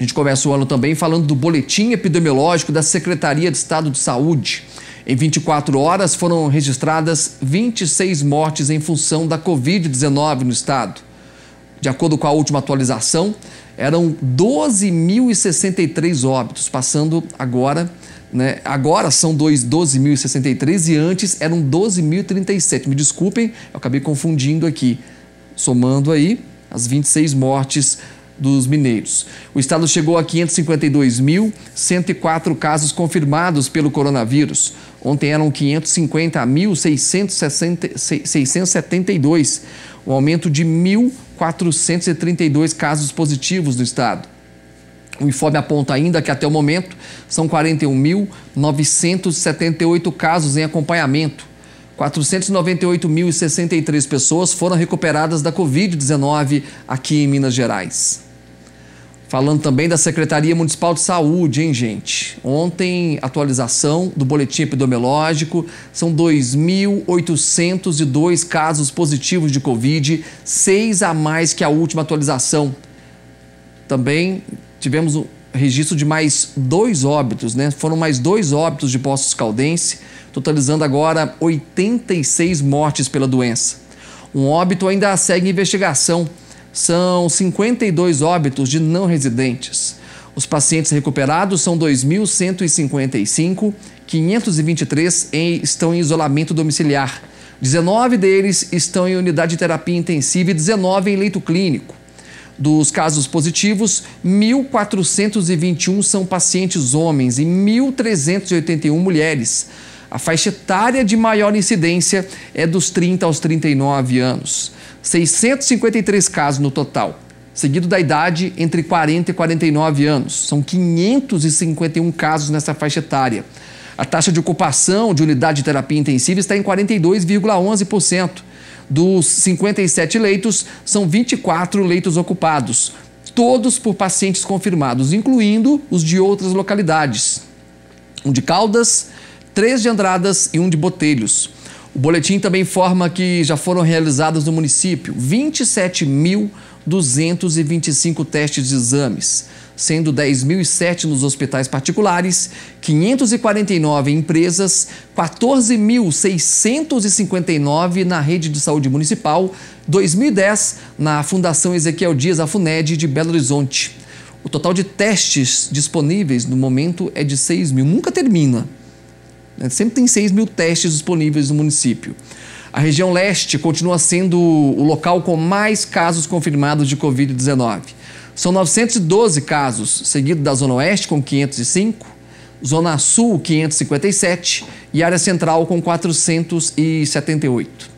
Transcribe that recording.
A gente começa o ano também falando do boletim epidemiológico da Secretaria de Estado de Saúde. Em 24 horas foram registradas 26 mortes em função da Covid-19 no estado. De acordo com a última atualização, eram 12.063 óbitos, passando agora, né, agora são 12.063 e antes eram 12.037. Me desculpem, eu acabei confundindo aqui. Somando aí as 26 mortes dos mineiros. O estado chegou a 552.104 casos confirmados pelo coronavírus. Ontem eram 550.672, um aumento de 1.432 casos positivos no estado. O IFOB aponta ainda que até o momento são 41.978 casos em acompanhamento. 498.063 pessoas foram recuperadas da Covid-19 aqui em Minas Gerais. Falando também da Secretaria Municipal de Saúde, hein, gente? Ontem, atualização do boletim epidemiológico: são 2.802 casos positivos de Covid, seis a mais que a última atualização. Também tivemos o registro de mais dois óbitos, né? Foram mais dois óbitos de Poços Caldense, totalizando agora 86 mortes pela doença. Um óbito ainda segue investigação são 52 óbitos de não residentes. Os pacientes recuperados são 2.155, 523 em, estão em isolamento domiciliar, 19 deles estão em unidade de terapia intensiva e 19 em leito clínico. Dos casos positivos, 1.421 são pacientes homens e 1.381 mulheres. A faixa etária de maior incidência é dos 30 aos 39 anos. 653 casos no total, seguido da idade entre 40 e 49 anos. São 551 casos nessa faixa etária. A taxa de ocupação de unidade de terapia intensiva está em 42,11%. Dos 57 leitos, são 24 leitos ocupados, todos por pacientes confirmados, incluindo os de outras localidades. Um de Caldas, três de Andradas e um de Botelhos. O boletim também informa que já foram realizados no município 27.225 testes de exames, sendo 10.007 nos hospitais particulares, 549 em empresas, 14.659 na rede de saúde municipal, 2010 na Fundação Ezequiel Dias, a FUNED, de Belo Horizonte. O total de testes disponíveis no momento é de 6 mil, nunca termina. Né? Sempre tem 6 mil testes disponíveis no município. A região leste continua sendo o local com mais casos confirmados de Covid-19. São 912 casos, seguido da Zona Oeste com 505, Zona Sul 557 e Área Central com 478.